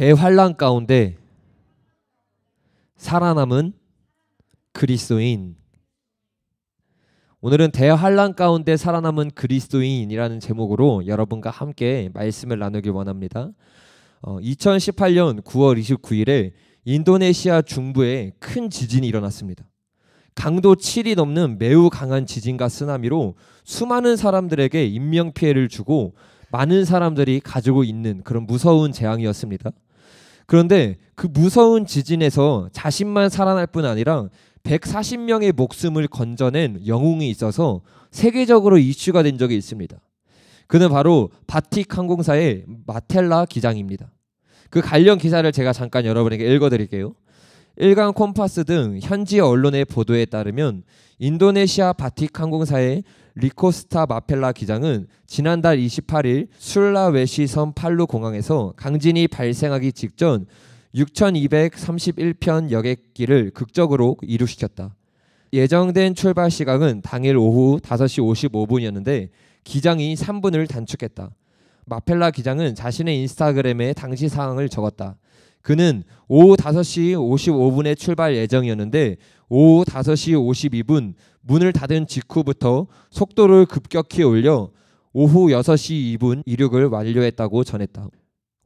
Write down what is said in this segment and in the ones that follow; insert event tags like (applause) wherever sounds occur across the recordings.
대환란 가운데 살아남은 그리스도인 오늘은 대환란 가운데 살아남은 그리스도인이라는 제목으로 여러분과 함께 말씀을 나누길 원합니다. 어, 2018년 9월 29일에 인도네시아 중부에 큰 지진이 일어났습니다. 강도 7이 넘는 매우 강한 지진과 쓰나미로 수많은 사람들에게 인명 피해를 주고 많은 사람들이 가지고 있는 그런 무서운 재앙이었습니다. 그런데 그 무서운 지진에서 자신만 살아날 뿐 아니라 140명의 목숨을 건져낸 영웅이 있어서 세계적으로 이슈가 된 적이 있습니다. 그는 바로 바틱 항공사의 마텔라 기장입니다. 그 관련 기사를 제가 잠깐 여러분에게 읽어드릴게요. 일간 콤파스 등 현지 언론의 보도에 따르면 인도네시아 바틱 항공사의 리코스타 마펠라 기장은 지난달 28일 술라웨시 섬 팔루 공항에서 강진이 발생하기 직전 6,231편 여객기를 극적으로 이륙시켰다. 예정된 출발 시각은 당일 오후 5시 55분이었는데 기장이 3분을 단축했다. 마펠라 기장은 자신의 인스타그램에 당시 상황을 적었다. 그는 오후 5시 55분에 출발 예정이었는데 오후 5시 52분 문을 닫은 직후부터 속도를 급격히 올려 오후 6시 2분 이륙을 완료했다고 전했다.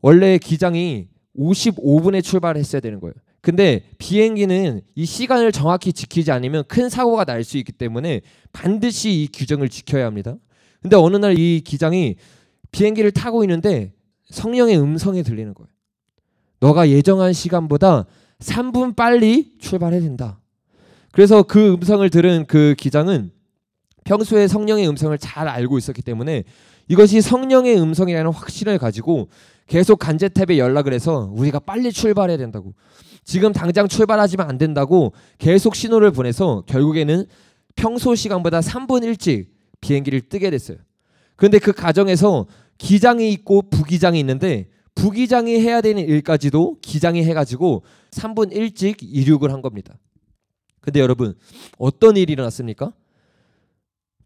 원래 기장이 55분에 출발했어야 되는 거예요. 근데 비행기는 이 시간을 정확히 지키지 않으면 큰 사고가 날 수 있기 때문에 반드시 이 규정을 지켜야 합니다. 근데 어느 날 이 기장이 비행기를 타고 있는데 성령의 음성이 들리는 거예요. 너가 예정한 시간보다 3분 빨리 출발해야 된다. 그래서 그 음성을 들은 그 기장은 평소에 성령의 음성을 잘 알고 있었기 때문에 이것이 성령의 음성이라는 확신을 가지고 계속 간제탭에 연락을 해서 우리가 빨리 출발해야 된다고 지금 당장 출발하지만 안 된다고 계속 신호를 보내서 결국에는 평소 시간보다 3분 일찍 비행기를 뜨게 됐어요. 그런데 그과정에서 기장이 있고 부기장이 있는데 부기장이 해야 되는 일까지도 기장이 해가지고 3분 일찍 이륙을 한 겁니다. 근데 여러분 어떤 일이 일어났습니까?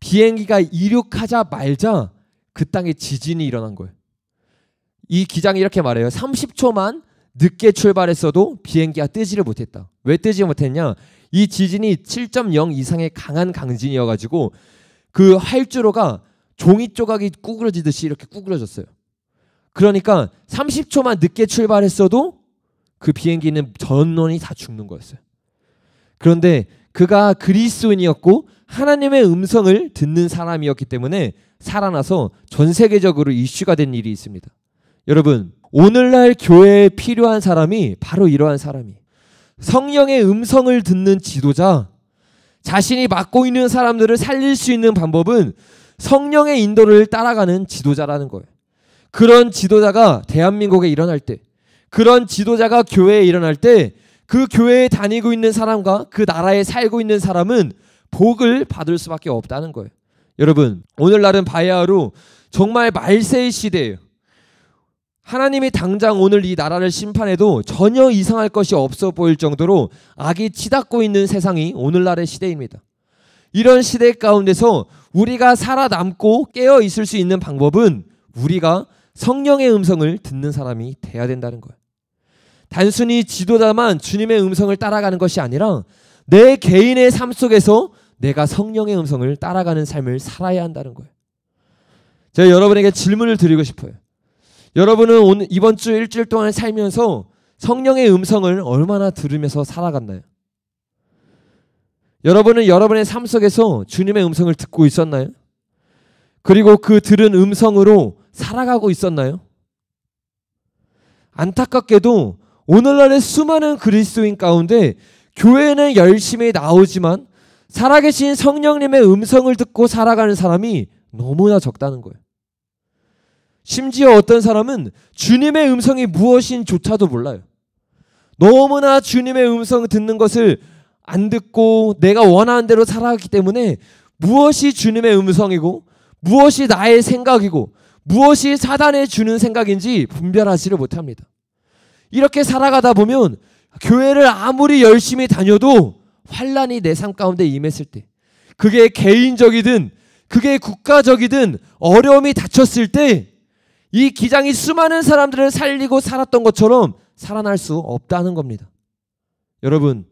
비행기가 이륙하자 말자 그 땅에 지진이 일어난 거예요. 이 기장이 이렇게 말해요. 30초만 늦게 출발했어도 비행기가 뜨지를 못했다. 왜 뜨지 못했냐? 이 지진이 7.0 이상의 강한 강진이어가지고 그 활주로가 종이 조각이 구부러지듯이 이렇게 구부러졌어요. 그러니까 30초만 늦게 출발했어도 그 비행기는 전원이 다 죽는 거였어요. 그런데 그가 그리스도인이었고 하나님의 음성을 듣는 사람이었기 때문에 살아나서 전 세계적으로 이슈가 된 일이 있습니다. 여러분, 오늘날 교회에 필요한 사람이 바로 이러한 사람이 성령의 음성을 듣는 지도자, 자신이 맡고 있는 사람들을 살릴 수 있는 방법은 성령의 인도를 따라가는 지도자라는 거예요. 그런 지도자가 대한민국에 일어날 때, 그런 지도자가 교회에 일어날 때그 교회에 다니고 있는 사람과 그 나라에 살고 있는 사람은 복을 받을 수밖에 없다는 거예요. 여러분, 오늘날은 바야흐로 정말 말세의 시대예요. 하나님이 당장 오늘 이 나라를 심판해도 전혀 이상할 것이 없어 보일 정도로 악이 치닫고 있는 세상이 오늘날의 시대입니다. 이런 시대 가운데서 우리가 살아남고 깨어 있을 수 있는 방법은 우리가 성령의 음성을 듣는 사람이 돼야 된다는 거예요. 단순히 지도자만 주님의 음성을 따라가는 것이 아니라 내 개인의 삶 속에서 내가 성령의 음성을 따라가는 삶을 살아야 한다는 거예요. 제가 여러분에게 질문을 드리고 싶어요. 여러분은 오늘 이번 주 일주일 동안 살면서 성령의 음성을 얼마나 들으면서 살아갔나요? 여러분은 여러분의 삶 속에서 주님의 음성을 듣고 있었나요? 그리고 그 들은 음성으로 살아가고 있었나요? 안타깝게도 오늘날의 수많은 그리스도인 가운데 교회는 열심히 나오지만 살아계신 성령님의 음성을 듣고 살아가는 사람이 너무나 적다는 거예요. 심지어 어떤 사람은 주님의 음성이 무엇인조차도 몰라요. 너무나 주님의 음성 듣는 것을 안 듣고 내가 원하는 대로 살아가기 때문에 무엇이 주님의 음성이고 무엇이 나의 생각이고 무엇이 사단에 주는 생각인지 분별하지를 못합니다. 이렇게 살아가다 보면 교회를 아무리 열심히 다녀도 환란이 내 삶 가운데 임했을 때 그게 개인적이든 그게 국가적이든 어려움이 닥쳤을 때 이 기장이 수많은 사람들을 살리고 살았던 것처럼 살아날 수 없다는 겁니다. 여러분,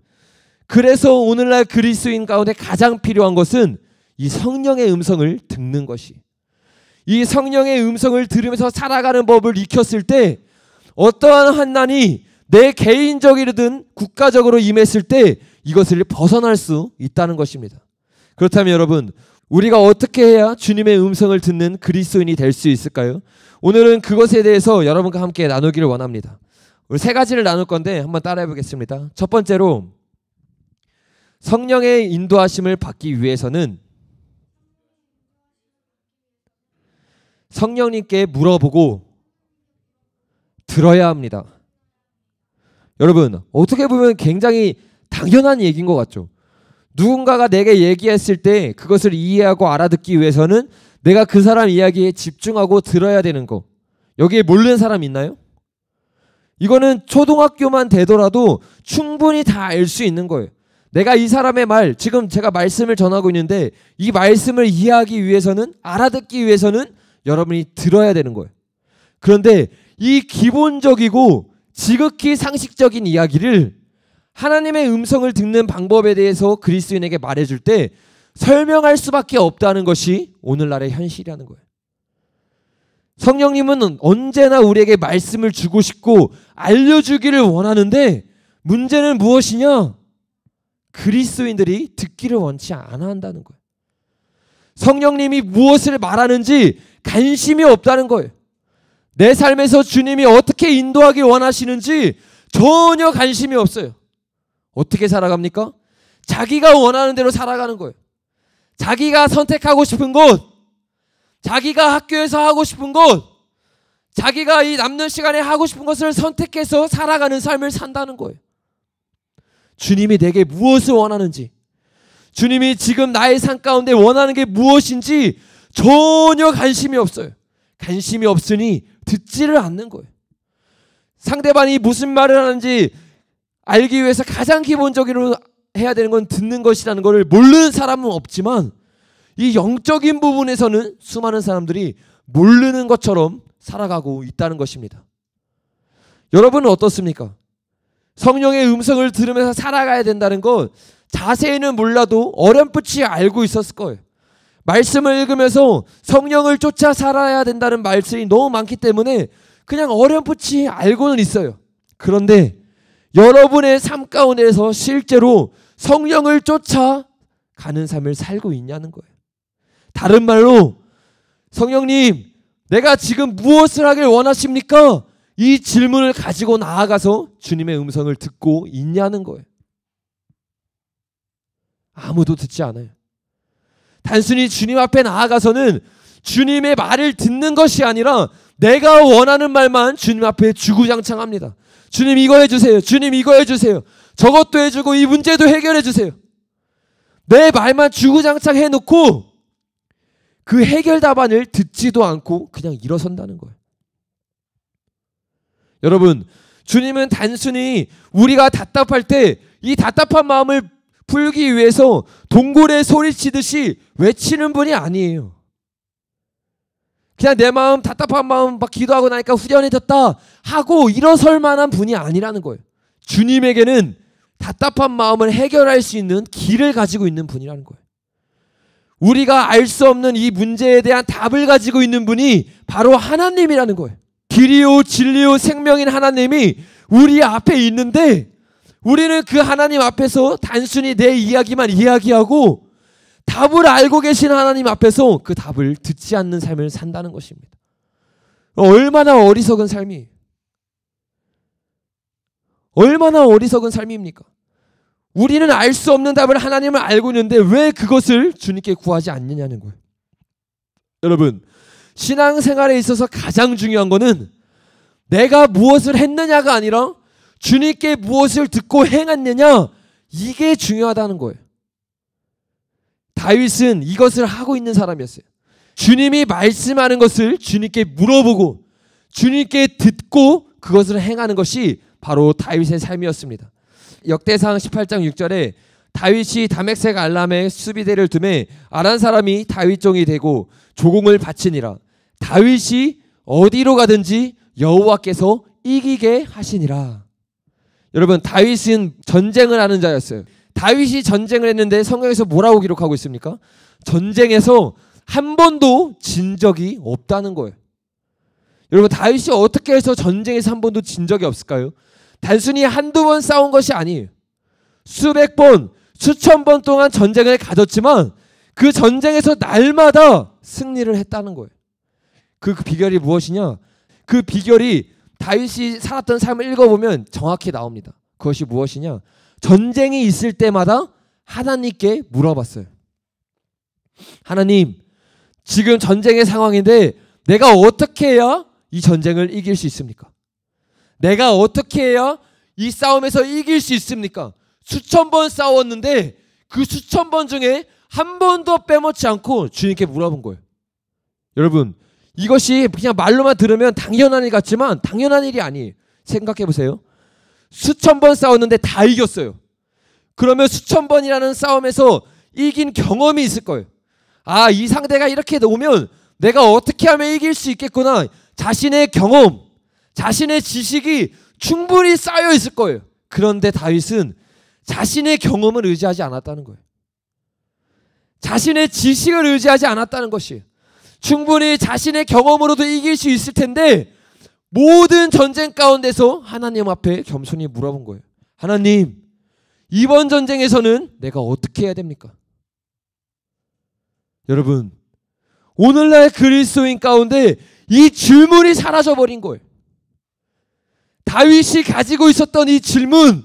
그래서 오늘날 그리스인 가운데 가장 필요한 것은 이 성령의 음성을 듣는 것이. 이 성령의 음성을 들으면서 살아가는 법을 익혔을 때 어떠한 환난이 내 개인적이든 국가적으로 임했을 때 이것을 벗어날 수 있다는 것입니다. 그렇다면 여러분, 우리가 어떻게 해야 주님의 음성을 듣는 그리스도인이 될 수 있을까요? 오늘은 그것에 대해서 여러분과 함께 나누기를 원합니다. 오늘 세 가지를 나눌 건데 한번 따라해 보겠습니다. 첫 번째로 성령의 인도하심을 받기 위해서는 성령님께 물어보고 들어야 합니다. 여러분, 어떻게 보면 굉장히 당연한 얘기인 것 같죠? 누군가가 내게 얘기했을 때 그것을 이해하고 알아듣기 위해서는 내가 그 사람 이야기에 집중하고 들어야 되는 거. 여기에 몰른 사람 있나요? 이거는 초등학교만 되더라도 충분히 다 알 수 있는 거예요. 내가 이 사람의 말, 지금 제가 말씀을 전하고 있는데 이 말씀을 이해하기 위해서는, 알아듣기 위해서는 여러분이 들어야 되는 거예요. 그런데 이 기본적이고 지극히 상식적인 이야기를 하나님의 음성을 듣는 방법에 대해서 그리스인에게 말해줄 때 설명할 수밖에 없다는 것이 오늘날의 현실이라는 거예요. 성령님은 언제나 우리에게 말씀을 주고 싶고 알려주기를 원하는데 문제는 무엇이냐? 그리스도인들이 듣기를 원치 않아 한다는 거예요. 성령님이 무엇을 말하는지 관심이 없다는 거예요. 내 삶에서 주님이 어떻게 인도하기 원하시는지 전혀 관심이 없어요. 어떻게 살아갑니까? 자기가 원하는 대로 살아가는 거예요. 자기가 선택하고 싶은 곳, 자기가 학교에서 하고 싶은 곳, 자기가 이 남는 시간에 하고 싶은 것을 선택해서 살아가는 삶을 산다는 거예요. 주님이 내게 무엇을 원하는지, 주님이 지금 나의 삶 가운데 원하는 게 무엇인지 전혀 관심이 없어요. 관심이 없으니 듣지를 않는 거예요. 상대방이 무슨 말을 하는지 알기 위해서 가장 기본적으로 해야 되는 건 듣는 것이라는 것을 모르는 사람은 없지만 이 영적인 부분에서는 수많은 사람들이 모르는 것처럼 살아가고 있다는 것입니다. 여러분은 어떻습니까? 성령의 음성을 들으면서 살아가야 된다는 건 자세히는 몰라도 어렴풋이 알고 있었을 거예요. 말씀을 읽으면서 성령을 쫓아 살아야 된다는 말씀이 너무 많기 때문에 그냥 어렴풋이 알고는 있어요. 그런데 여러분의 삶 가운데서 실제로 성령을 쫓아 가는 삶을 살고 있냐는 거예요. 다른 말로 성령님, 내가 지금 무엇을 하길 원하십니까? 이 질문을 가지고 나아가서 주님의 음성을 듣고 있냐는 거예요. 아무도 듣지 않아요. 단순히 주님 앞에 나아가서는 주님의 말을 듣는 것이 아니라 내가 원하는 말만 주님 앞에 주구장창합니다. 주님 이거 해주세요. 주님 이거 해주세요. 저것도 해주고 이 문제도 해결해주세요. 내 말만 주구장창 해놓고 그 해결 답안을 듣지도 않고 그냥 일어선다는 거예요. 여러분, 주님은 단순히 우리가 답답할 때 이 답답한 마음을 풀기 위해서 동굴에 소리치듯이 외치는 분이 아니에요. 그냥 내 마음 답답한 마음 막 기도하고 나니까 후련해졌다 하고 일어설 만한 분이 아니라는 거예요. 주님에게는 답답한 마음을 해결할 수 있는 길을 가지고 있는 분이라는 거예요. 우리가 알 수 없는 이 문제에 대한 답을 가지고 있는 분이 바로 하나님이라는 거예요. 길이요, 진리요, 생명인 하나님이 우리 앞에 있는데 우리는 그 하나님 앞에서 단순히 내 이야기만 이야기하고 답을 알고 계신 하나님 앞에서 그 답을 듣지 않는 삶을 산다는 것입니다. 얼마나 어리석은 삶이 얼마나 어리석은 삶입니까? 우리는 알 수 없는 답을 하나님을 알고 있는데 왜 그것을 주님께 구하지 않느냐는 거예요. 여러분, 신앙생활에 있어서 가장 중요한 거는 내가 무엇을 했느냐가 아니라 주님께 무엇을 듣고 행했느냐 이게 중요하다는 거예요. 다윗은 이것을 하고 있는 사람이었어요. 주님이 말씀하는 것을 주님께 물어보고 주님께 듣고 그것을 행하는 것이 바로 다윗의 삶이었습니다. 역대상 18장 6절에 다윗이 다맥색 알람에 수비대를 둠에 아란 사람이 다윗 종이 되고 조공을 바치니라. 다윗이 어디로 가든지 여호와께서 이기게 하시니라. 여러분 다윗은 전쟁을 하는 자였어요. 다윗이 전쟁을 했는데 성경에서 뭐라고 기록하고 있습니까? 전쟁에서 한 번도 진 적이 없다는 거예요. 여러분 다윗이 어떻게 해서 전쟁에서 한 번도 진 적이 없을까요? 단순히 한두 번 싸운 것이 아니에요. 수백 번, 수천 번 동안 전쟁을 가졌지만 그 전쟁에서 날마다 승리를 했다는 거예요. 그 비결이 무엇이냐? 그 비결이 다윗이 살았던 삶을 읽어보면 정확히 나옵니다. 그것이 무엇이냐? 전쟁이 있을 때마다 하나님께 물어봤어요. 하나님, 지금 전쟁의 상황인데 내가 어떻게 해야 이 전쟁을 이길 수 있습니까? 내가 어떻게 해야 이 싸움에서 이길 수 있습니까? 수천 번 싸웠는데 그 수천 번 중에 한 번도 빼먹지 않고 주님께 물어본 거예요. 여러분, 이것이 그냥 말로만 들으면 당연한 일 같지만 당연한 일이 아니에요. 생각해 보세요. 수천 번 싸웠는데 다 이겼어요. 그러면 수천 번이라는 싸움에서 이긴 경험이 있을 거예요. 아, 이 상대가 이렇게 오면 내가 어떻게 하면 이길 수 있겠구나. 자신의 경험, 자신의 지식이 충분히 쌓여 있을 거예요. 그런데 다윗은 자신의 경험을 의지하지 않았다는 거예요. 자신의 지식을 의지하지 않았다는 것이에요. 충분히 자신의 경험으로도 이길 수 있을 텐데 모든 전쟁 가운데서 하나님 앞에 겸손히 물어본 거예요. 하나님, 이번 전쟁에서는 내가 어떻게 해야 됩니까? 여러분, 오늘날 그리스도인 가운데 이 질문이 사라져버린 거예요. 다윗이 가지고 있었던 이 질문,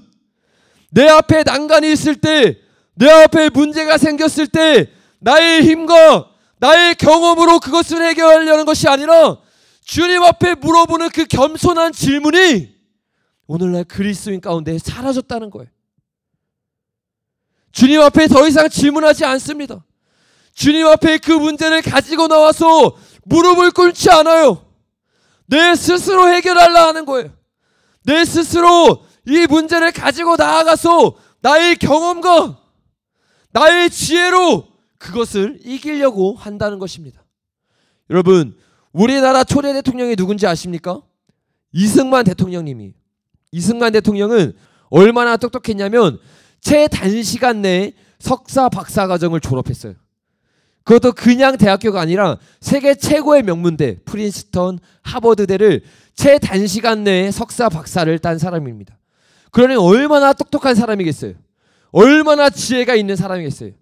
내 앞에 난간이 있을 때, 내 앞에 문제가 생겼을 때, 나의 힘과 나의 경험으로 그것을 해결하려는 것이 아니라 주님 앞에 물어보는 그 겸손한 질문이 오늘날 그리스도인 가운데 사라졌다는 거예요. 주님 앞에 더 이상 질문하지 않습니다. 주님 앞에 그 문제를 가지고 나와서 무릎을 꿇지 않아요. 내 스스로 해결하려 하는 거예요. 내 스스로 이 문제를 가지고 나아가서 나의 경험과 나의 지혜로 그것을 이기려고 한다는 것입니다. 여러분, 우리나라 초대 대통령이 누군지 아십니까? 이승만 대통령님이. 이승만 대통령은 얼마나 똑똑했냐면 최단시간 내에 석사 박사 과정을 졸업했어요. 그것도 그냥 대학교가 아니라 세계 최고의 명문대 프린스턴 하버드대를 최단시간 내에 석사 박사를 딴 사람입니다. 그러니 얼마나 똑똑한 사람이겠어요. 얼마나 지혜가 있는 사람이겠어요.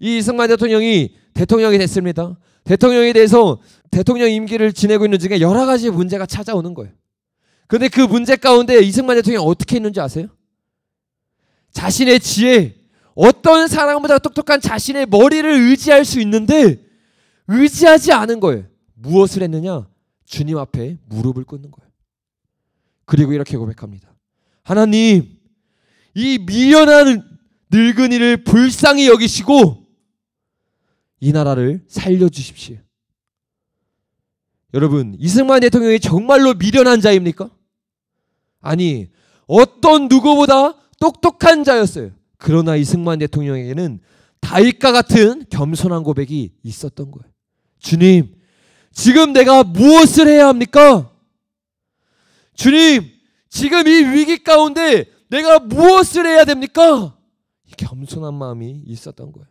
이 이승만 대통령이 대통령이 됐습니다. 대통령에 대해서 대통령 임기를 지내고 있는 중에 여러 가지 문제가 찾아오는 거예요. 근데 그 문제 가운데 이승만 대통령이 어떻게 있는지 아세요? 자신의 지혜, 어떤 사람보다 똑똑한 자신의 머리를 의지할 수 있는데 의지하지 않은 거예요. 무엇을 했느냐? 주님 앞에 무릎을 꿇는 거예요. 그리고 이렇게 고백합니다. 하나님, 이 미련한 늙은이를 불쌍히 여기시고 이 나라를 살려주십시오. 여러분, 이승만 대통령이 정말로 미련한 자입니까? 아니, 어떤 누구보다 똑똑한 자였어요. 그러나 이승만 대통령에게는 다윗과 같은 겸손한 고백이 있었던 거예요. 주님, 지금 내가 무엇을 해야 합니까? 주님, 지금 이 위기 가운데 내가 무엇을 해야 됩니까? 겸손한 마음이 있었던 거예요.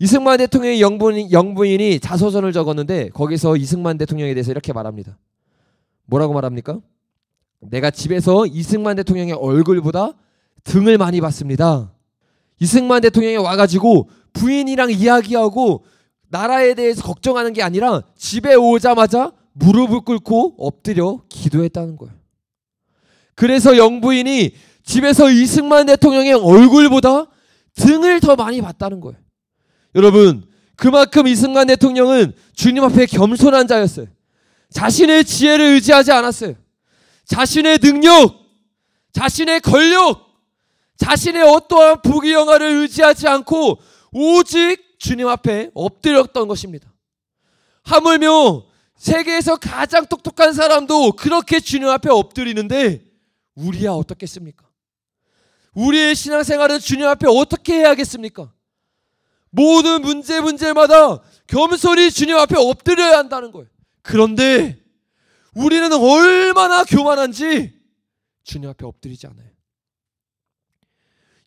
이승만 대통령의 영부인, 영부인이 자서전을 적었는데 거기서 이승만 대통령에 대해서 이렇게 말합니다. 뭐라고 말합니까? 내가 집에서 이승만 대통령의 얼굴보다 등을 많이 봤습니다. 이승만 대통령이 와가지고 부인이랑 이야기하고 나라에 대해서 걱정하는 게 아니라 집에 오자마자 무릎을 꿇고 엎드려 기도했다는 거예요. 그래서 영부인이 집에서 이승만 대통령의 얼굴보다 등을 더 많이 봤다는 거예요. 여러분, 그만큼 이승만 대통령은 주님 앞에 겸손한 자였어요. 자신의 지혜를 의지하지 않았어요. 자신의 능력, 자신의 권력, 자신의 어떠한 부귀영화를 의지하지 않고 오직 주님 앞에 엎드렸던 것입니다. 하물며 세계에서 가장 똑똑한 사람도 그렇게 주님 앞에 엎드리는데 우리야 어떻겠습니까? 우리의 신앙생활은 주님 앞에 어떻게 해야겠습니까? 모든 문제 문제마다 겸손히 주님 앞에 엎드려야 한다는 거예요. 그런데 우리는 얼마나 교만한지 주님 앞에 엎드리지 않아요.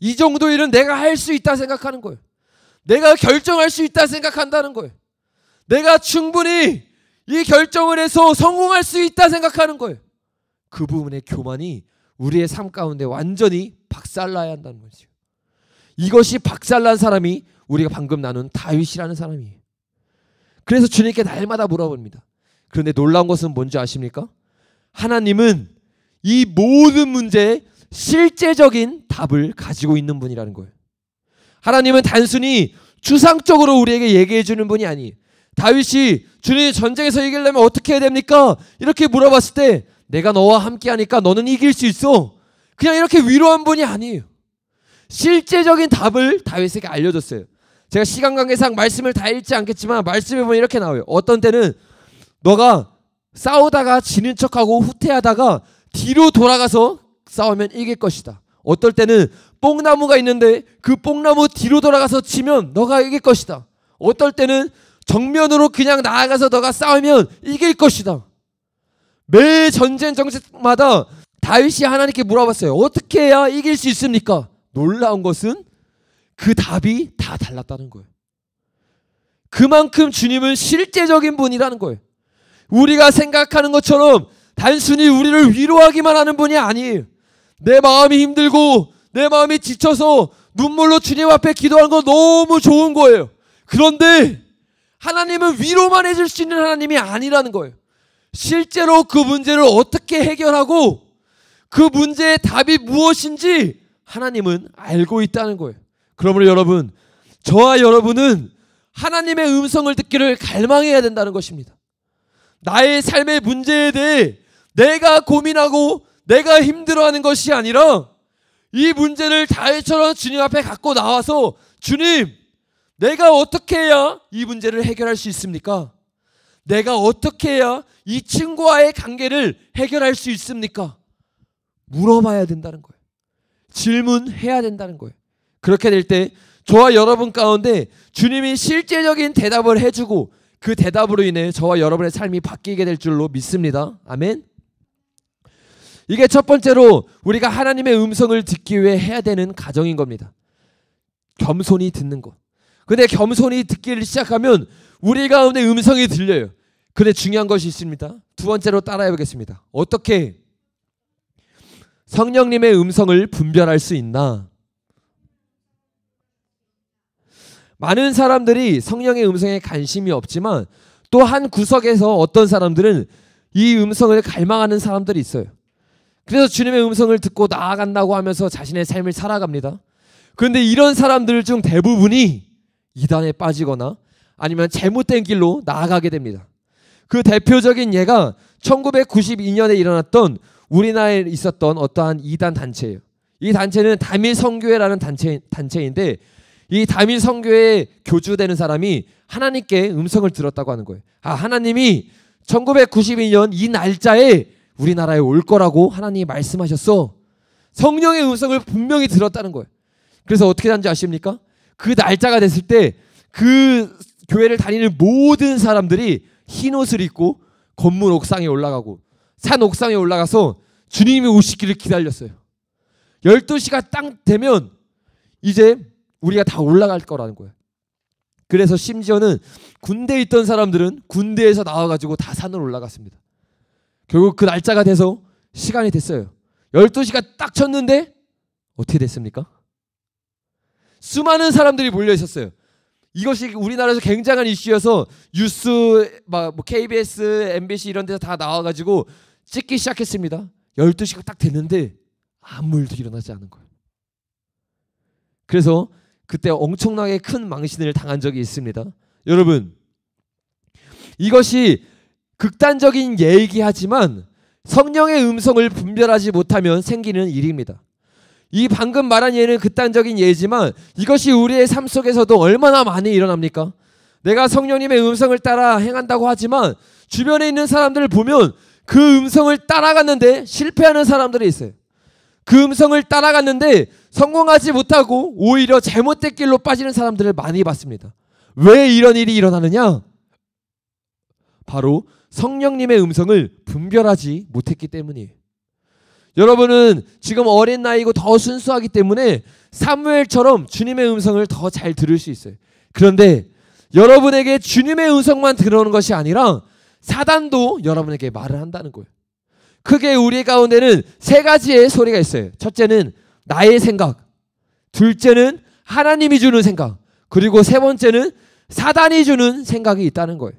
이 정도 일은 내가 할 수 있다 생각하는 거예요. 내가 결정할 수 있다 생각한다는 거예요. 내가 충분히 이 결정을 해서 성공할 수 있다 생각하는 거예요. 그 부분의 교만이 우리의 삶 가운데 완전히 박살나야 한다는 거죠. 이것이 박살난 사람이 우리가 방금 나눈 다윗이라는 사람이에요. 그래서 주님께 날마다 물어봅니다. 그런데 놀라운 것은 뭔지 아십니까? 하나님은 이 모든 문제에 실제적인 답을 가지고 있는 분이라는 거예요. 하나님은 단순히 추상적으로 우리에게 얘기해 주는 분이 아니에요. 다윗이 주님 전쟁에서 이기려면 어떻게 해야 됩니까? 이렇게 물어봤을 때 내가 너와 함께 하니까 너는 이길 수 있어. 그냥 이렇게 위로한 분이 아니에요. 실제적인 답을 다윗에게 알려줬어요. 제가 시간 관계상 말씀을 다 읽지 않겠지만 말씀해 보면 이렇게 나와요. 어떤 때는 너가 싸우다가 지는 척하고 후퇴하다가 뒤로 돌아가서 싸우면 이길 것이다. 어떨 때는 뽕나무가 있는데 그 뽕나무 뒤로 돌아가서 치면 너가 이길 것이다. 어떨 때는 정면으로 그냥 나아가서 너가 싸우면 이길 것이다. 매 전쟁 정책마다 다윗이 하나님께 물어봤어요. 어떻게 해야 이길 수 있습니까? 놀라운 것은 그 답이 다 달랐다는 거예요. 그만큼 주님은 실제적인 분이라는 거예요. 우리가 생각하는 것처럼 단순히 우리를 위로하기만 하는 분이 아니에요. 내 마음이 힘들고 내 마음이 지쳐서 눈물로 주님 앞에 기도하는 거 너무 좋은 거예요. 그런데 하나님은 위로만 해줄 수 있는 하나님이 아니라는 거예요. 실제로 그 문제를 어떻게 해결하고 그 문제의 답이 무엇인지 하나님은 알고 있다는 거예요. 그러므로 여러분, 저와 여러분은 하나님의 음성을 듣기를 갈망해야 된다는 것입니다. 나의 삶의 문제에 대해 내가 고민하고 내가 힘들어하는 것이 아니라 이 문제를 다윗처럼 주님 앞에 갖고 나와서 주님, 내가 어떻게 해야 이 문제를 해결할 수 있습니까? 내가 어떻게 해야 이 친구와의 관계를 해결할 수 있습니까? 물어봐야 된다는 거예요. 질문해야 된다는 거예요. 그렇게 될 때 저와 여러분 가운데 주님이 실제적인 대답을 해주고 그 대답으로 인해 저와 여러분의 삶이 바뀌게 될 줄로 믿습니다. 아멘. 이게 첫 번째로 우리가 하나님의 음성을 듣기 위해 해야 되는 가정인 겁니다. 겸손히 듣는 것. 근데 겸손히 듣기를 시작하면 우리 가운데 음성이 들려요. 근데 중요한 것이 있습니다. 두 번째로 따라해 보겠습니다. 어떻게 성령님의 음성을 분별할 수 있나? 많은 사람들이 성령의 음성에 관심이 없지만 또 한 구석에서 어떤 사람들은 이 음성을 갈망하는 사람들이 있어요. 그래서 주님의 음성을 듣고 나아간다고 하면서 자신의 삶을 살아갑니다. 그런데 이런 사람들 중 대부분이 이단에 빠지거나 아니면 잘못된 길로 나아가게 됩니다. 그 대표적인 예가 1992년에 일어났던 우리나라에 있었던 어떠한 이단 단체예요. 이 단체는 다밀 성교회라는 단체 단체인데 이 다밀 성교회 교주되는 사람이 하나님께 음성을 들었다고 하는 거예요. 아 하나님이 1992년 이 날짜에 우리나라에 올 거라고 하나님이 말씀하셨어. 성령의 음성을 분명히 들었다는 거예요. 그래서 어떻게 된지 아십니까? 그 날짜가 됐을 때 그 교회를 다니는 모든 사람들이 흰 옷을 입고 건물 옥상에 올라가고 산 옥상에 올라가서 주님이 오시기를 기다렸어요. 12시가 딱 되면 이제 우리가 다 올라갈 거라는 거예요. 그래서 심지어는 군대에 있던 사람들은 군대에서 나와가지고 다 산으로 올라갔습니다. 결국 그 날짜가 돼서 시간이 됐어요. 12시가 딱 쳤는데 어떻게 됐습니까? 수많은 사람들이 몰려 있었어요. 이것이 우리나라에서 굉장한 이슈여서 뉴스 막뭐 KBS, MBC 이런 데서 다 나와가지고 찍기 시작했습니다. 12시가 딱 됐는데 아무 일도 일어나지 않은 거예요. 그래서 그때 엄청나게 큰 망신을 당한 적이 있습니다. 여러분, 이것이 극단적인 얘기하지만 성령의 음성을 분별하지 못하면 생기는 일입니다. 이 방금 말한 예는 극단적인 예지만 이것이 우리의 삶 속에서도 얼마나 많이 일어납니까? 내가 성령님의 음성을 따라 행한다고 하지만 주변에 있는 사람들을 보면 그 음성을 따라갔는데 실패하는 사람들이 있어요. 그 음성을 따라갔는데 성공하지 못하고 오히려 잘못된 길로 빠지는 사람들을 많이 봤습니다. 왜 이런 일이 일어나느냐? 바로 성령님의 음성을 분별하지 못했기 때문이에요. 여러분은 지금 어린 나이고 더 순수하기 때문에 사무엘처럼 주님의 음성을 더 잘 들을 수 있어요. 그런데 여러분에게 주님의 음성만 들어오는 것이 아니라 사단도 여러분에게 말을 한다는 거예요. 크게 우리 가운데는 세 가지의 소리가 있어요. 첫째는 나의 생각, 둘째는 하나님이 주는 생각, 그리고 세 번째는 사단이 주는 생각이 있다는 거예요.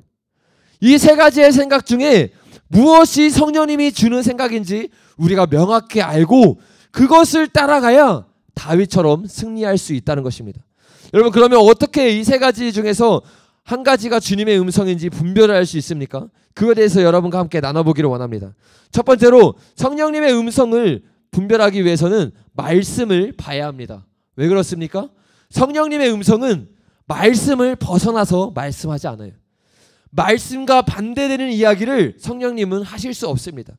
이 세 가지의 생각 중에 무엇이 성령님이 주는 생각인지 우리가 명확히 알고 그것을 따라가야 다윗처럼 승리할 수 있다는 것입니다. 여러분 그러면 어떻게 이 세 가지 중에서 한 가지가 주님의 음성인지 분별할수 있습니까? 그거에 대해서 여러분과 함께 나눠보기를 원합니다. 첫 번째로 성령님의 음성을 분별하기 위해서는 말씀을 봐야 합니다. 왜 그렇습니까? 성령님의 음성은 말씀을 벗어나서 말씀하지 않아요. 말씀과 반대되는 이야기를 성령님은 하실 수 없습니다.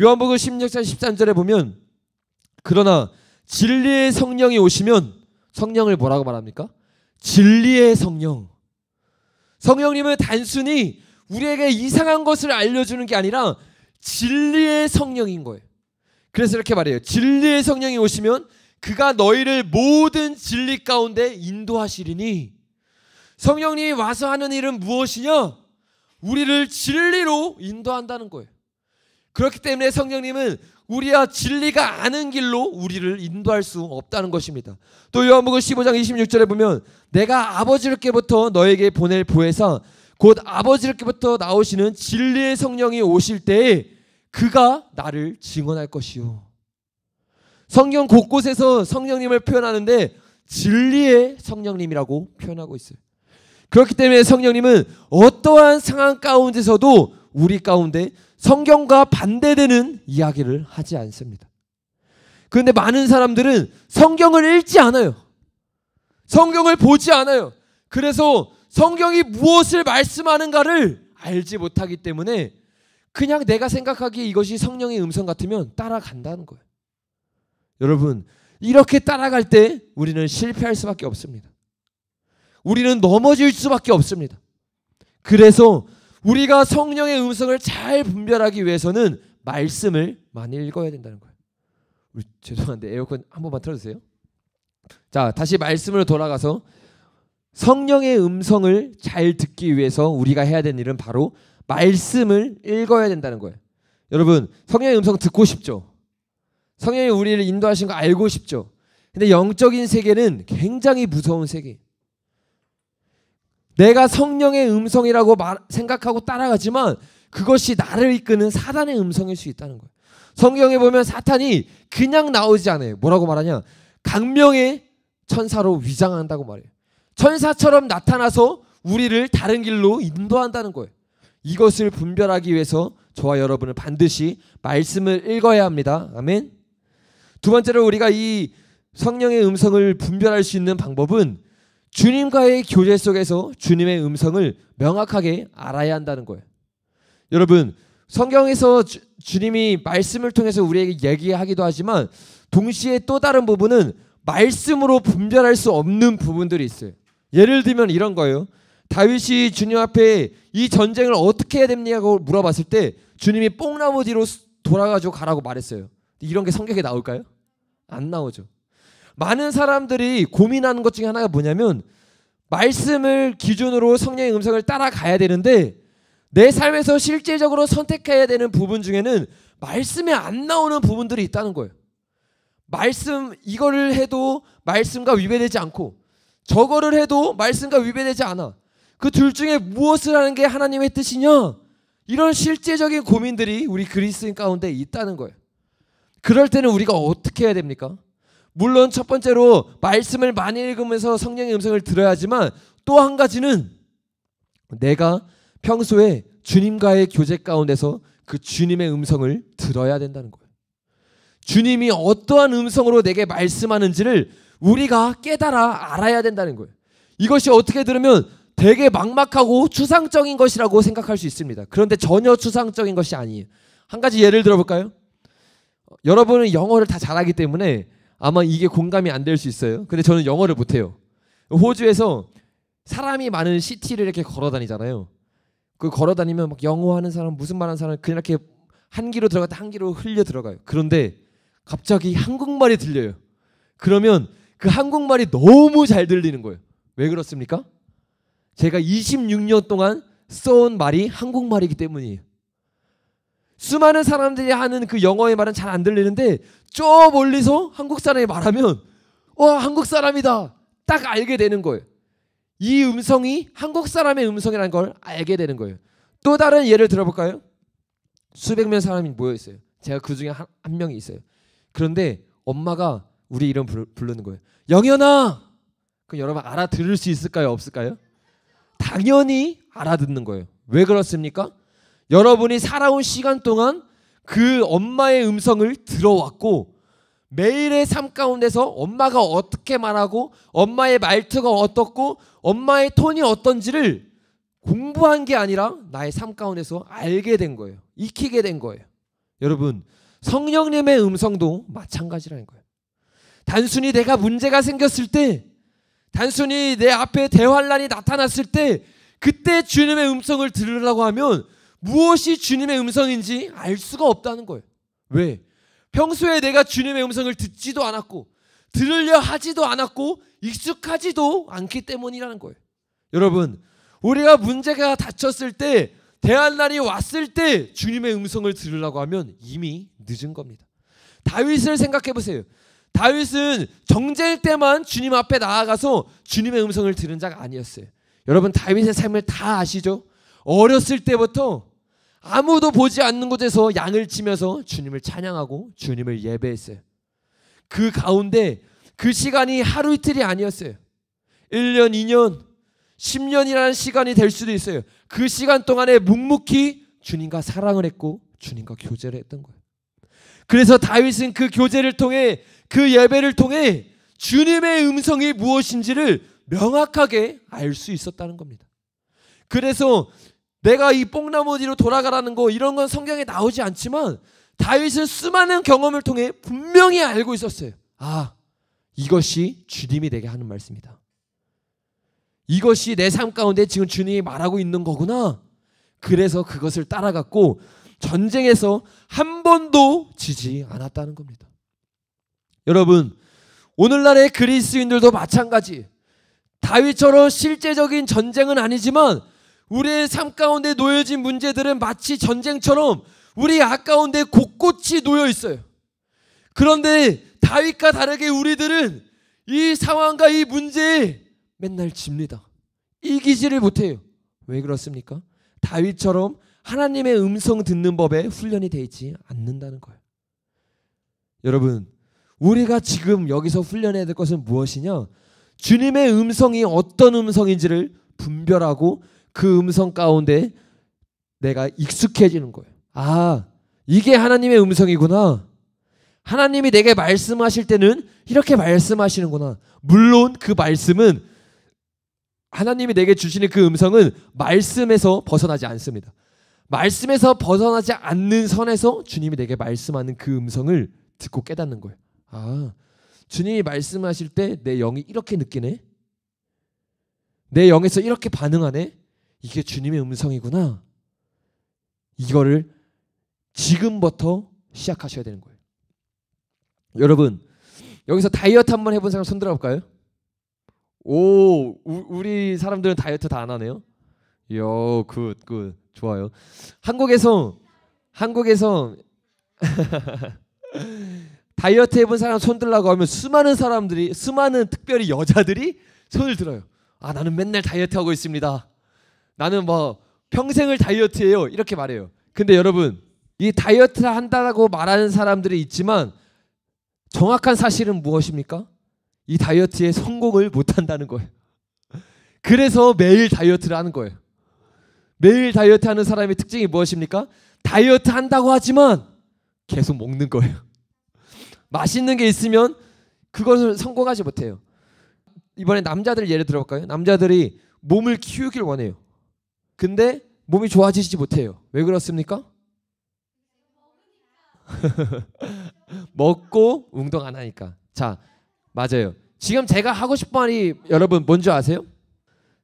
요한복음 16장 13절에 보면 그러나 진리의 성령이 오시면 성령을 뭐라고 말합니까? 진리의 성령. 성령님은 단순히 우리에게 이상한 것을 알려주는 게 아니라 진리의 성령인 거예요. 그래서 이렇게 말해요. 진리의 성령이 오시면 그가 너희를 모든 진리 가운데 인도하시리니 성령님이 와서 하는 일은 무엇이냐? 우리를 진리로 인도한다는 거예요. 그렇기 때문에 성령님은 우리야 진리가 아는 길로 우리를 인도할 수 없다는 것입니다. 또 요한복음 15장 26절에 보면 내가 아버지로부터 너에게 보낼 보혜사 곧 아버지로부터 나오시는 진리의 성령이 오실 때에 그가 나를 증언할 것이요. 성경 곳곳에서 성령님을 표현하는데 진리의 성령님이라고 표현하고 있어요. 그렇기 때문에 성령님은 어떠한 상황 가운데서도 우리 가운데 성경과 반대되는 이야기를 하지 않습니다. 그런데 많은 사람들은 성경을 읽지 않아요. 성경을 보지 않아요. 그래서 성경이 무엇을 말씀하는가를 알지 못하기 때문에 그냥 내가 생각하기에 이것이 성령의 음성 같으면 따라간다는 거예요. 여러분, 이렇게 따라갈 때 우리는 실패할 수밖에 없습니다. 우리는 넘어질 수밖에 없습니다. 그래서 우리가 성령의 음성을 잘 분별하기 위해서는 말씀을 많이 읽어야 된다는 거예요. 우리 죄송한데 에어컨 한 번만 틀어주세요. 자, 다시 말씀으로 돌아가서 성령의 음성을 잘 듣기 위해서 우리가 해야 되는 일은 바로 말씀을 읽어야 된다는 거예요. 여러분, 성령의 음성 듣고 싶죠? 성령이 우리를 인도하신 거 알고 싶죠? 근데 영적인 세계는 굉장히 무서운 세계. 내가 성령의 음성이라고 생각하고 따라가지만 그것이 나를 이끄는 사단의 음성일 수 있다는 거예요. 성경에 보면 사탄이 그냥 나오지 않아요. 뭐라고 말하냐? 강명의 천사로 위장한다고 말해요. 천사처럼 나타나서 우리를 다른 길로 인도한다는 거예요. 이것을 분별하기 위해서 저와 여러분은 반드시 말씀을 읽어야 합니다. 아멘. 두 번째로 우리가 이 성령의 음성을 분별할 수 있는 방법은 주님과의 교제 속에서 주님의 음성을 명확하게 알아야 한다는 거예요. 여러분, 성경에서 주, 주님이 말씀을 통해서 우리에게 얘기하기도 하지만 동시에 또 다른 부분은 말씀으로 분별할 수 없는 부분들이 있어요. 예를 들면 이런 거예요. 다윗이 주님 앞에 이 전쟁을 어떻게 해야 됩냐고 물어봤을 때 주님이 뽕나무 뒤로 돌아가지고 가라고 말했어요. 이런 게 성경에 나올까요? 안 나오죠. 많은 사람들이 고민하는 것 중에 하나가 뭐냐면 말씀을 기준으로 성령의 음성을 따라가야 되는데 내 삶에서 실제적으로 선택해야 되는 부분 중에는 말씀이안 나오는 부분들이 있다는 거예요. 말씀 이거를 해도 말씀과 위배되지 않고 저거를 해도 말씀과 위배되지 않아. 그 둘 중에 무엇을 하는 게 하나님의 뜻이냐? 이런 실제적인 고민들이 우리 그리스인 가운데 있다는 거예요. 그럴 때는 우리가 어떻게 해야 됩니까? 물론 첫 번째로 말씀을 많이 읽으면서 성령의 음성을 들어야지만 또 한 가지는 내가 평소에 주님과의 교제 가운데서 그 주님의 음성을 들어야 된다는 거예요. 주님이 어떠한 음성으로 내게 말씀하는지를 우리가 깨달아 알아야 된다는 거예요. 이것이 어떻게 들으면 되게 막막하고 추상적인 것이라고 생각할 수 있습니다. 그런데 전혀 추상적인 것이 아니에요. 한 가지 예를 들어볼까요? 여러분은 영어를 다 잘하기 때문에 아마 이게 공감이 안 될 수 있어요. 근데 저는 영어를 못해요. 호주에서 사람이 많은 시티를 이렇게 걸어 다니잖아요. 그 걸어 다니면 막 영어 하는 사람, 무슨 말 하는 사람 그냥 이렇게 한 귀로 들어갔다 한 귀로 흘려 들어가요. 그런데 갑자기 한국말이 들려요. 그러면 그 한국말이 너무 잘 들리는 거예요. 왜 그렇습니까? 제가 26년 동안 써온 말이 한국말이기 때문이에요. 수많은 사람들이 하는 그 영어의 말은 잘 안 들리는데 저 멀리서 한국 사람이 말하면 와 어, 한국 사람이다 딱 알게 되는 거예요. 이 음성이 한국 사람의 음성이라는 걸 알게 되는 거예요. 또 다른 예를 들어볼까요? 수백 명 사람이 모여 있어요. 제가 그 중에 한, 한 명이 있어요. 그런데 엄마가 우리 이름 부르, 부르는 거예요. 영현아. 그럼 여러분 알아들을 수 있을까요? 없을까요? 당연히 알아듣는 거예요. 왜 그렇습니까? 여러분이 살아온 시간 동안 그 엄마의 음성을 들어왔고 매일의 삶 가운데서 엄마가 어떻게 말하고 엄마의 말투가 어떻고 엄마의 톤이 어떤지를 공부한 게 아니라 나의 삶 가운데서 알게 된 거예요. 익히게 된 거예요. 여러분, 성령님의 음성도 마찬가지라는 거예요. 단순히 내가 문제가 생겼을 때, 단순히 내 앞에 대환란이 나타났을 때, 그때 주님의 음성을 들으려고 하면 무엇이 주님의 음성인지 알 수가 없다는 거예요. 왜? 평소에 내가 주님의 음성을 듣지도 않았고 들으려 하지도 않았고 익숙하지도 않기 때문이라는 거예요. 여러분, 우리가 문제가 닥쳤을 때 대한 날이 왔을 때 주님의 음성을 들으려고 하면 이미 늦은 겁니다. 다윗을 생각해 보세요. 다윗은 정제일 때만 주님 앞에 나아가서 주님의 음성을 들은 자가 아니었어요. 여러분 다윗의 삶을 다 아시죠? 어렸을 때부터 아무도 보지 않는 곳에서 양을 치면서 주님을 찬양하고 주님을 예배했어요. 그 가운데 그 시간이 하루 이틀이 아니었어요. 1년, 2년, 10년이라는 시간이 될 수도 있어요. 그 시간 동안에 묵묵히 주님과 사랑을 했고 주님과 교제를 했던 거예요. 그래서 다윗은 그 교제를 통해 그 예배를 통해 주님의 음성이 무엇인지를 명확하게 알 수 있었다는 겁니다. 그래서 내가 이 뽕나무지로 돌아가라는 거 이런 건 성경에 나오지 않지만 다윗은 수많은 경험을 통해 분명히 알고 있었어요. 아, 이것이 주님이 내게 하는 말씀이다. 이것이 내 삶 가운데 지금 주님이 말하고 있는 거구나. 그래서 그것을 따라갔고 전쟁에서 한 번도 지지 않았다는 겁니다. 여러분, 오늘날의 그리스인들도 마찬가지. 다윗처럼 실제적인 전쟁은 아니지만 우리의 삶 가운데 놓여진 문제들은 마치 전쟁처럼 우리 악 아 가운데 곳곳이 놓여 있어요. 그런데 다윗과 다르게 우리들은 이 상황과 이 문제에 맨날 집니다. 이기지를 못해요. 왜 그렇습니까? 다윗처럼 하나님의 음성 듣는 법에 훈련이 되어 있지 않는다는 거예요. 여러분, 우리가 지금 여기서 훈련해야 될 것은 무엇이냐? 주님의 음성이 어떤 음성인지를 분별하고 그 음성 가운데 내가 익숙해지는 거예요. 아, 이게 하나님의 음성이구나. 하나님이 내게 말씀하실 때는 이렇게 말씀하시는구나. 물론 그 말씀은 하나님이 내게 주시는 그 음성은 말씀에서 벗어나지 않습니다. 말씀에서 벗어나지 않는 선에서 주님이 내게 말씀하는 그 음성을 듣고 깨닫는 거예요. 아, 주님이 말씀하실 때 내 영이 이렇게 느끼네. 내 영에서 이렇게 반응하네. 이게 주님의 음성이구나. 이거를 지금부터 시작하셔야 되는 거예요. 여러분, 여기서 다이어트 한번 해본 사람 손 들어볼까요? 오, 우, 리 사람들은 다이어트 다 안 하네요. 요, 굿, 굿, 좋아요. 한국에서 한국에서 (laughs) 다이어트 해본 사람 손 들라고 하면 수많은 사람들이 수많은 특별히 여자들이 손을 들어요. 아 나는 맨날 다이어트 하고 있습니다. 나는 뭐 평생을 다이어트해요. 이렇게 말해요. 근데 여러분, 이 다이어트를 한다라고 말하는 사람들이 있지만 정확한 사실은 무엇입니까? 이 다이어트에 성공을 못 한다는 거예요. (laughs) 그래서 매일 다이어트를 하는 거예요. 매일 다이어트 하는 사람의 특징이 무엇입니까? 다이어트 한다고 하지만 계속 먹는 거예요. (laughs) 맛있는 게 있으면 그것을 성공하지 못해요. 이번에 남자들 예를 들어볼까요? 남자들이 몸을 키우길 원해요. 근데 몸이 좋아지지 못해요. 왜 그렇습니까? (laughs) 먹고 운동 안 하니까. 자, 맞아요. 지금 제가 하고 싶은 말이 여러분 뭔지 아세요?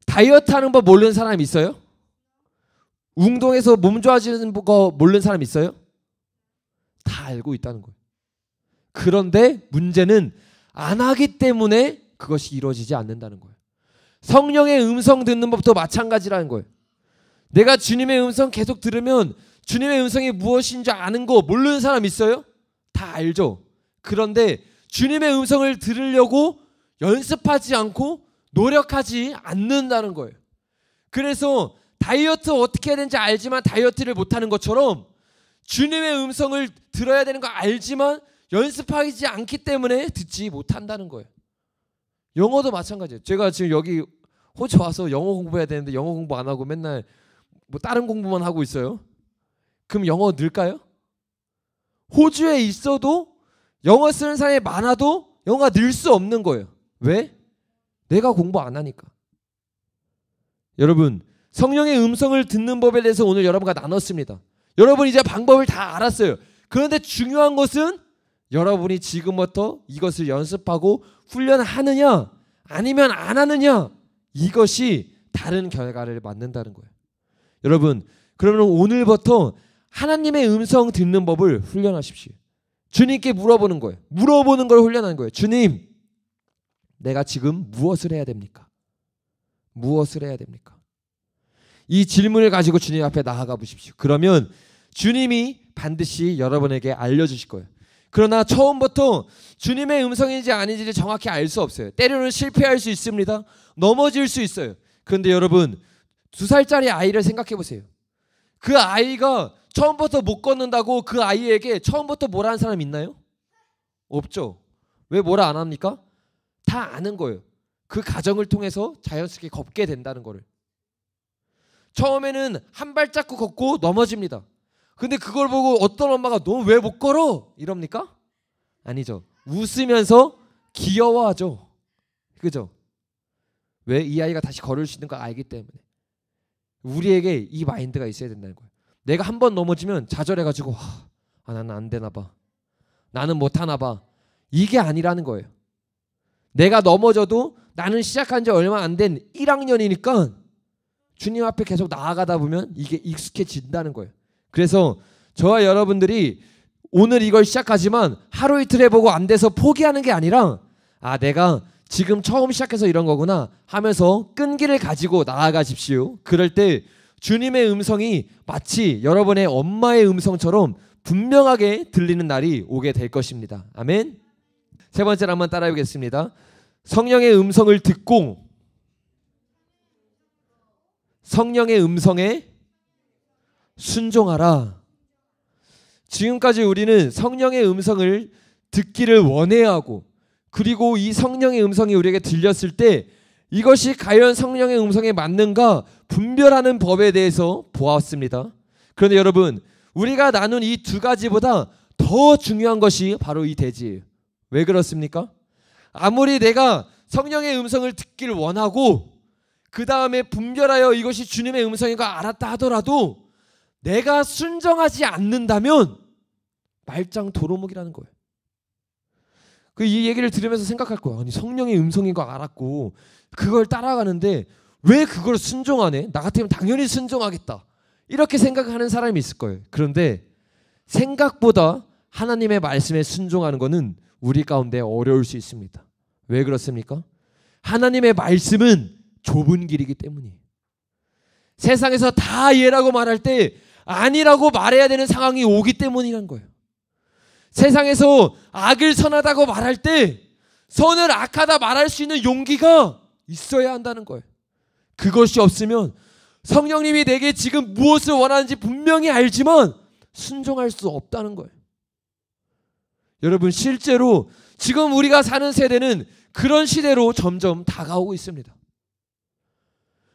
다이어트 하는 법 모르는 사람 있어요? 운동해서 몸 좋아지는 거 모르는 사람 있어요? 다 알고 있다는 거예요. 그런데 문제는 안 하기 때문에 그것이 이루어지지 않는다는 거예요. 성령의 음성 듣는 법도 마찬가지라는 거예요. 내가 주님의 음성 계속 들으면 주님의 음성이 무엇인지 아는 거 모르는 사람 있어요? 다 알죠. 그런데 주님의 음성을 들으려고 연습하지 않고 노력하지 않는다는 거예요. 그래서 다이어트 어떻게 해야 되는지 알지만 다이어트를 못하는 것처럼 주님의 음성을 들어야 되는 거 알지만 연습하지 않기 때문에 듣지 못한다는 거예요. 영어도 마찬가지예요. 제가 지금 여기 호주 와서 영어 공부해야 되는데 영어 공부 안 하고 맨날 뭐 다른 공부만 하고 있어요. 그럼 영어 늘까요? 호주에 있어도 영어 쓰는 사람이 많아도 영어가 늘 수 없는 거예요. 왜? 내가 공부 안 하니까. 여러분, 성령의 음성을 듣는 법에 대해서 오늘 여러분과 나눴습니다. 여러분 이제 방법을 다 알았어요. 그런데 중요한 것은 여러분이 지금부터 이것을 연습하고 훈련하느냐 아니면 안 하느냐 이것이 다른 결과를 맞는다는 거예요. 여러분, 그러면 오늘부터 하나님의 음성 듣는 법을 훈련하십시오. 주님께 물어보는 거예요. 물어보는 걸 훈련하는 거예요. 주님, 내가 지금 무엇을 해야 됩니까? 무엇을 해야 됩니까? 이 질문을 가지고 주님 앞에 나아가 보십시오. 그러면 주님이 반드시 여러분에게 알려주실 거예요. 그러나 처음부터 주님의 음성인지 아닌지를 정확히 알 수 없어요. 때로는 실패할 수 있습니다. 넘어질 수 있어요. 그런데 여러분, 두 살짜리 아이를 생각해 보세요. 그 아이가 처음부터 못 걷는다고 그 아이에게 처음부터 뭐라 한 사람 있나요? 없죠. 왜 뭐라 안 합니까? 다 아는 거예요. 그 가정을 통해서 자연스럽게 걷게 된다는 거를. 처음에는 한 발자국 걷고 넘어집니다. 근데 그걸 보고 어떤 엄마가 너 왜 못 걸어? 이럽니까? 아니죠. 웃으면서 귀여워하죠. 그죠? 왜 이 아이가 다시 걸을 수 있는 가 알기 때문에. 우리에게 이 마인드가 있어야 된다는 거예요. 내가 한 번 넘어지면 좌절해가지고 아 나는 안 되나 봐. 나는 못하나 봐. 이게 아니라는 거예요. 내가 넘어져도 나는 시작한 지 얼마 안 된 1학년이니까 주님 앞에 계속 나아가다 보면 이게 익숙해진다는 거예요. 그래서 저와 여러분들이 오늘 이걸 시작하지만 하루 이틀 해보고 안 돼서 포기하는 게 아니라 아 내가 지금 처음 시작해서 이런 거구나 하면서 끈기를 가지고 나아가십시오. 그럴 때 주님의 음성이 마치 여러분의 엄마의 음성처럼 분명하게 들리는 날이 오게 될 것입니다. 아멘. 세 번째로 한번 따라해 보겠습니다. 성령의 음성을 듣고 성령의 음성에 순종하라. 지금까지 우리는 성령의 음성을 듣기를 원해야 하고 그리고 이 성령의 음성이 우리에게 들렸을 때 이것이 과연 성령의 음성에 맞는가 분별하는 법에 대해서 보았습니다. 그런데 여러분, 우리가 나눈 이 두 가지보다 더 중요한 것이 바로 이 대지예요. 왜 그렇습니까? 아무리 내가 성령의 음성을 듣길 원하고 그 다음에 분별하여 이것이 주님의 음성인가 알았다 하더라도 내가 순정하지 않는다면 말짱 도로목이라는 거예요. 그이 얘기를 들으면서 생각할 거야. 아니 성령의 음성인 거 알았고 그걸 따라가는데 왜 그걸 순종하네? 나 같으면 당연히 순종하겠다. 이렇게 생각하는 사람이 있을 거예요. 그런데 생각보다 하나님의 말씀에 순종하는 것은 우리 가운데 어려울 수 있습니다. 왜 그렇습니까? 하나님의 말씀은 좁은 길이기 때문이에요. 세상에서 다 예라고 말할 때 아니라고 말해야 되는 상황이 오기 때문이란 거예요. 세상에서 악을 선하다고 말할 때 선을 악하다 말할 수 있는 용기가 있어야 한다는 거예요. 그것이 없으면 성령님이 내게 지금 무엇을 원하는지 분명히 알지만 순종할 수 없다는 거예요. 여러분, 실제로 지금 우리가 사는 세대는 그런 시대로 점점 다가오고 있습니다.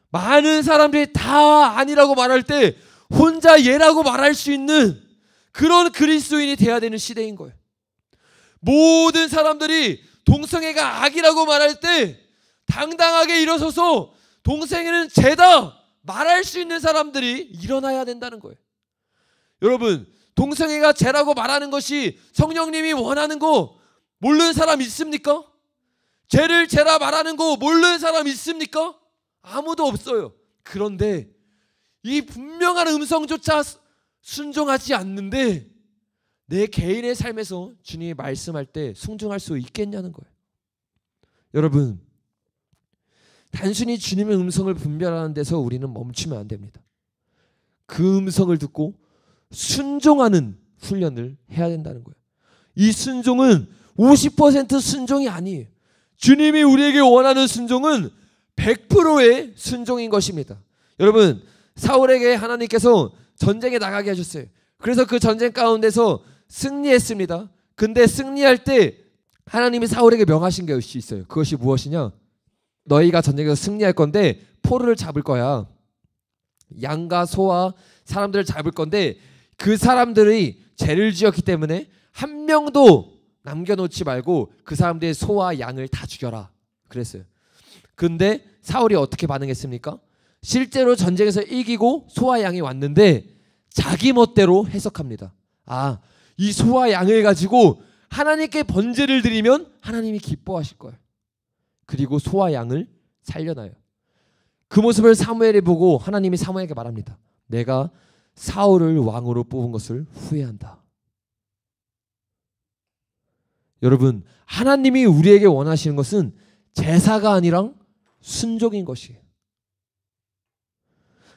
많은 사람들이 다 아니라고 말할 때 혼자 예라고 말할 수 있는 그런 그리스도인이 돼야 되는 시대인 거예요. 모든 사람들이 동성애가 악이라고 말할 때 당당하게 일어서서 동성애는 죄다 말할 수 있는 사람들이 일어나야 된다는 거예요. 여러분, 동성애가 죄라고 말하는 것이 성령님이 원하는 거 모르는 사람 있습니까? 죄를 죄라 말하는 거 모르는 사람 있습니까? 아무도 없어요. 그런데 이 분명한 음성조차 순종하지 않는데 내 개인의 삶에서 주님이 말씀할 때 순종할 수 있겠냐는 거예요. 여러분, 단순히 주님의 음성을 분별하는 데서 우리는 멈추면 안 됩니다. 그 음성을 듣고 순종하는 훈련을 해야 된다는 거예요. 이 순종은 50% 순종이 아니에요. 주님이 우리에게 원하는 순종은 100%의 순종인 것입니다. 여러분, 사울에게 하나님께서 전쟁에 나가게 하셨어요. 그래서 그 전쟁 가운데서 승리했습니다. 근데 승리할 때 하나님이 사울에게 명하신 것이 있어요. 그것이 무엇이냐? 너희가 전쟁에서 승리할 건데 포로를 잡을 거야. 양과 소와 사람들을 잡을 건데 그 사람들이 죄를 지었기 때문에 한 명도 남겨놓지 말고 그 사람들의 소와 양을 다 죽여라. 그랬어요. 근데 사울이 어떻게 반응했습니까? 실제로 전쟁에서 이기고 소와 양이 왔는데 자기 멋대로 해석합니다. 아, 이 소와 양을 가지고 하나님께 번제를 드리면 하나님이 기뻐하실 거예요. 그리고 소와 양을 살려놔요. 그 모습을 사무엘이 보고 하나님이 사무엘에게 말합니다. 내가 사울을 왕으로 뽑은 것을 후회한다. 여러분, 하나님이 우리에게 원하시는 것은 제사가 아니라 순종인 것이에요.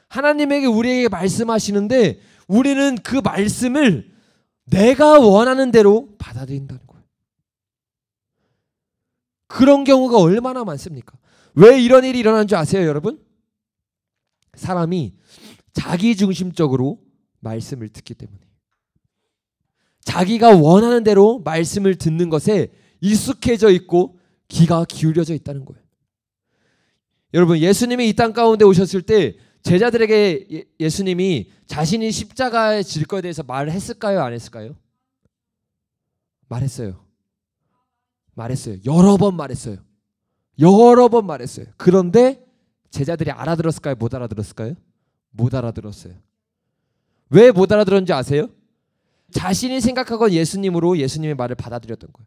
하나님에게 우리에게 말씀하시는데 우리는 그 말씀을 내가 원하는 대로 받아들인다는 거예요. 그런 경우가 얼마나 많습니까? 왜 이런 일이 일어난 줄 아세요, 여러분? 사람이 자기 중심적으로 말씀을 듣기 때문에. 자기가 원하는 대로 말씀을 듣는 것에 익숙해져 있고 귀가 기울여져 있다는 거예요. 여러분, 예수님이 이 땅 가운데 오셨을 때 제자들에게 예, 예수님이 자신이 십자가에 질 거에 대해서 말을 했을까요? 안 했을까요? 말했어요. 말했어요. 여러 번 말했어요. 여러 번 말했어요. 그런데 제자들이 알아들었을까요? 못 알아들었을까요? 못 알아들었어요. 왜 못 알아들었는지 아세요? 자신이 생각하건 예수님으로 예수님의 말을 받아들였던 거예요.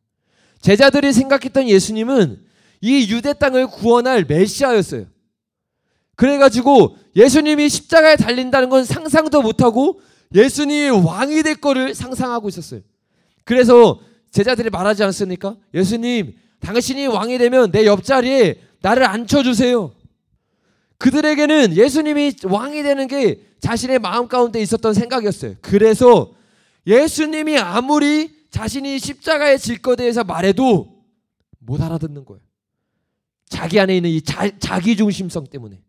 제자들이 생각했던 예수님은 이 유대 땅을 구원할 메시아였어요. 그래가지고 예수님이 십자가에 달린다는 건 상상도 못하고 예수님이 왕이 될 거를 상상하고 있었어요. 그래서 제자들이 말하지 않습니까? 예수님, 당신이 왕이 되면 내 옆자리에 나를 앉혀주세요. 그들에게는 예수님이 왕이 되는 게 자신의 마음 가운데 있었던 생각이었어요. 그래서 예수님이 아무리 자신이 십자가에 질 것에 대해서 말해도 못 알아듣는 거예요. 자기 안에 있는 이 자, 자기 중심성 때문에.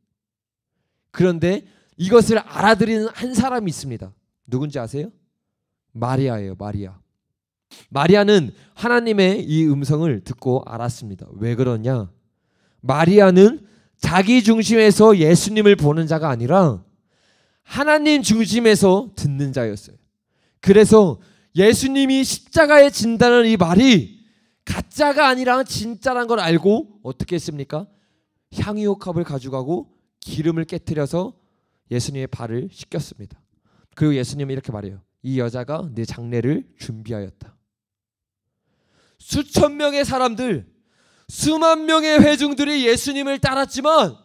그런데 이것을 알아들이는 한 사람이 있습니다. 누군지 아세요? 마리아예요, 마리아. 마리아는 하나님의 이 음성을 듣고 알았습니다. 왜 그러냐? 마리아는 자기 중심에서 예수님을 보는 자가 아니라 하나님 중심에서 듣는 자였어요. 그래서 예수님이 십자가에 진다는 이 말이 가짜가 아니라 진짜란 걸 알고 어떻게 했습니까? 향유옥합을 가져가고 기름을 깨뜨려서 예수님의 발을 씻겼습니다. 그리고 예수님은 이렇게 말해요. 이 여자가 내 장례를 준비하였다. 수천 명의 사람들, 수만 명의 회중들이 예수님을 따랐지만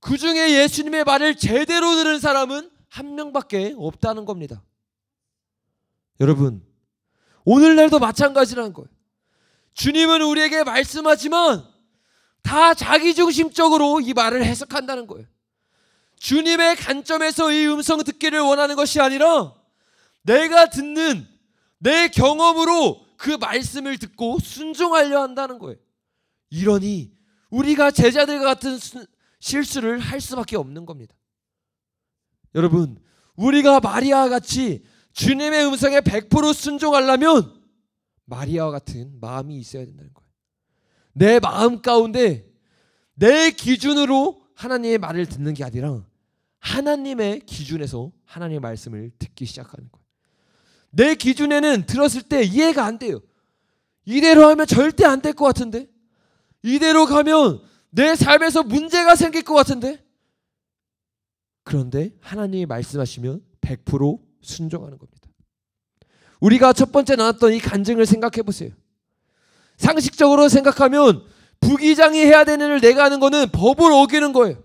그 중에 예수님의 말을 제대로 들은 사람은 한 명밖에 없다는 겁니다. 여러분, 오늘날도 마찬가지라는 거예요. 주님은 우리에게 말씀하지만 다 자기중심적으로 이 말을 해석한다는 거예요. 주님의 관점에서 이음성 듣기를 원하는 것이 아니라 내가 듣는 내 경험으로 그 말씀을 듣고 순종하려 한다는 거예요. 이러니 우리가 제자들과 같은 실수를 할 수밖에 없는 겁니다. 여러분, 우리가 마리아와 같이 주님의 음성에 100% 순종하려면 마리아와 같은 마음이 있어야 된다는 거예요. 내 마음 가운데 내 기준으로 하나님의 말을 듣는 게 아니라 하나님의 기준에서 하나님의 말씀을 듣기 시작하는 거예요. 내 기준에는 들었을 때 이해가 안 돼요. 이대로 하면 절대 안 될 것 같은데? 이대로 가면 내 삶에서 문제가 생길 것 같은데? 그런데 하나님이 말씀하시면 100% 순종하는 겁니다. 우리가 첫 번째 나왔던이 간증을 생각해 보세요. 상식적으로 생각하면 부기장이 해야 되는 일 내가 하는 거는 법을 어기는 거예요.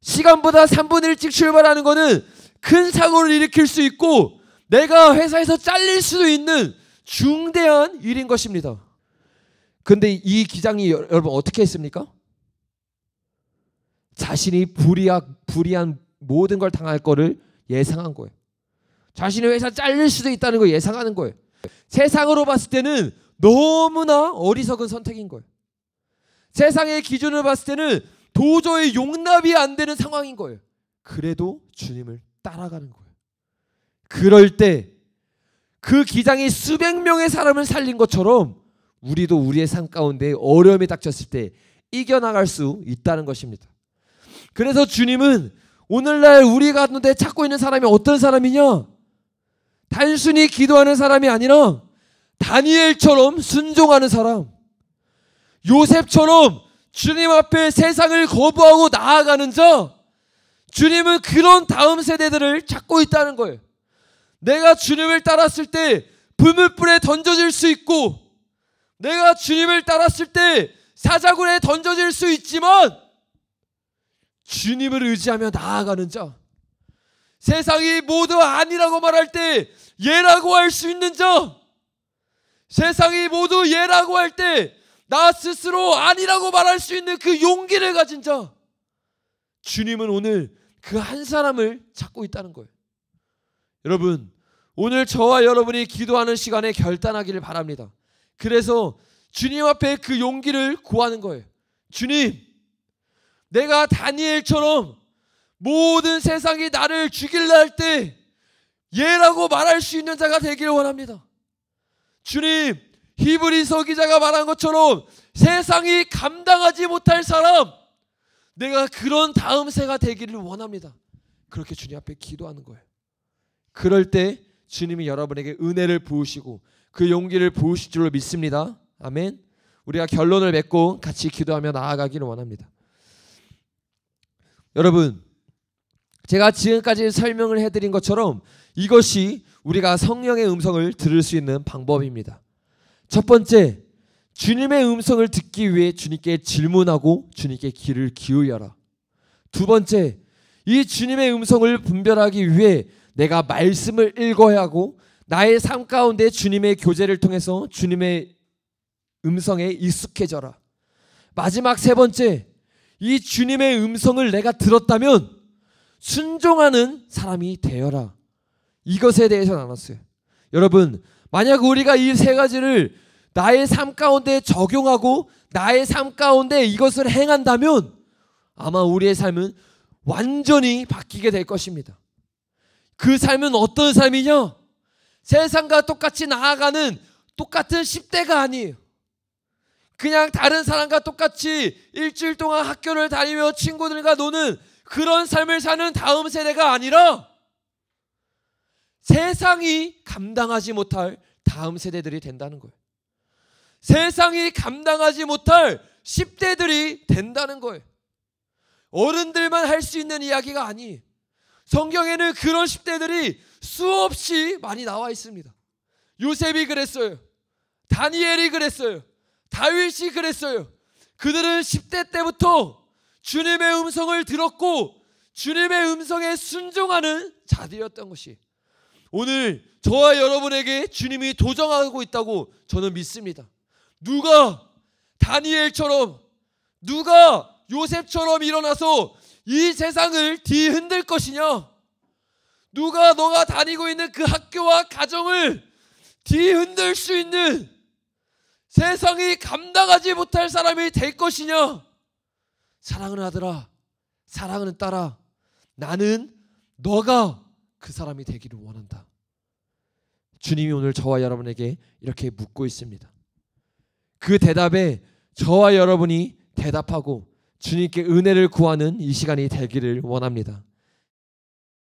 시간보다 3분 일찍 출발하는 거는 큰 사고를 일으킬 수 있고 내가 회사에서 잘릴 수도 있는 중대한 일인 것입니다. 근데 이 기장이 여러분 어떻게 했습니까? 자신이 불이악, 불이한 모든 걸 당할 거를 예상한 거예요. 자신의 회사 잘릴 수도 있다는 걸 예상하는 거예요. 세상으로 봤을 때는 너무나 어리석은 선택인 거예요. 세상의 기준을 봤을 때는 도저히 용납이 안 되는 상황인 거예요. 그래도 주님을 따라가는 거예요. 그럴 때 그 기장이 수백 명의 사람을 살린 것처럼 우리도 우리의 삶 가운데 어려움이 닥쳤을 때 이겨나갈 수 있다는 것입니다. 그래서 주님은 오늘날 우리 가운데 찾고 있는 사람이 어떤 사람이냐? 단순히 기도하는 사람이 아니라 다니엘처럼 순종하는 사람, 요셉처럼 주님 앞에 세상을 거부하고 나아가는 자, 주님은 그런 다음 세대들을 찾고 있다는 거예요. 내가 주님을 따랐을 때 불물불에 던져질 수 있고, 내가 주님을 따랐을 때 사자굴에 던져질 수 있지만, 주님을 의지하며 나아가는 자, 세상이 모두 아니라고 말할 때 예라고 할 수 있는 자, 세상이 모두 예라고 할 때 나 스스로 아니라고 말할 수 있는 그 용기를 가진 자. 주님은 오늘 그 한 사람을 찾고 있다는 거예요. 여러분, 오늘 저와 여러분이 기도하는 시간에 결단하기를 바랍니다. 그래서 주님 앞에 그 용기를 구하는 거예요. 주님, 내가 다니엘처럼 모든 세상이 나를 죽일라 할때 예라고 말할 수 있는 자가 되기를 원합니다. 주님, 히브리서 기자가 말한 것처럼 세상이 감당하지 못할 사람, 내가 그런 다음 세가 되기를 원합니다. 그렇게 주님 앞에 기도하는 거예요. 그럴 때 주님이 여러분에게 은혜를 부으시고 그 용기를 부으실 줄로 믿습니다. 아멘. 우리가 결론을 맺고 같이 기도하며 나아가기를 원합니다. 여러분, 제가 지금까지 설명을 해드린 것처럼 이것이 우리가 성령의 음성을 들을 수 있는 방법입니다. 첫 번째, 주님의 음성을 듣기 위해 주님께 질문하고 주님께 귀를 기울여라. 두 번째, 이 주님의 음성을 분별하기 위해 내가 말씀을 읽어야 하고 나의 삶 가운데 주님의 교제를 통해서 주님의 음성에 익숙해져라. 마지막 세 번째, 이 주님의 음성을 내가 들었다면 순종하는 사람이 되어라. 이것에 대해서 나눴어요. 여러분, 만약 우리가 이 세 가지를 나의 삶 가운데 적용하고 나의 삶 가운데 이것을 행한다면 아마 우리의 삶은 완전히 바뀌게 될 것입니다. 그 삶은 어떤 삶이냐? 세상과 똑같이 나아가는 똑같은 10대가 아니에요. 그냥 다른 사람과 똑같이 일주일 동안 학교를 다니며 친구들과 노는 그런 삶을 사는 다음 세대가 아니라 세상이 감당하지 못할 다음 세대들이 된다는 거예요. 세상이 감당하지 못할 10대들이 된다는 거예요. 어른들만 할 수 있는 이야기가 아니에요. 성경에는 그런 10대들이 수없이 많이 나와 있습니다. 요셉이 그랬어요. 다니엘이 그랬어요. 다윗이 그랬어요. 그들은 10대 때부터 주님의 음성을 들었고 주님의 음성에 순종하는 자들이었던 것이 에요 오늘 저와 여러분에게 주님이 도정하고 있다고 저는 믿습니다. 누가 다니엘처럼 누가 요셉처럼 일어나서 이 세상을 뒤흔들 것이냐? 누가 너가 다니고 있는 그 학교와 가정을 뒤흔들 수 있는 세상이 감당하지 못할 사람이 될 것이냐? 사랑은 아들아, 사랑은 딸아, 나는 너가 그 사람이 되기를 원한다. 주님이 오늘 저와 여러분에게 이렇게 묻고 있습니다. 그 대답에 저와 여러분이 대답하고 주님께 은혜를 구하는 이 시간이 되기를 원합니다.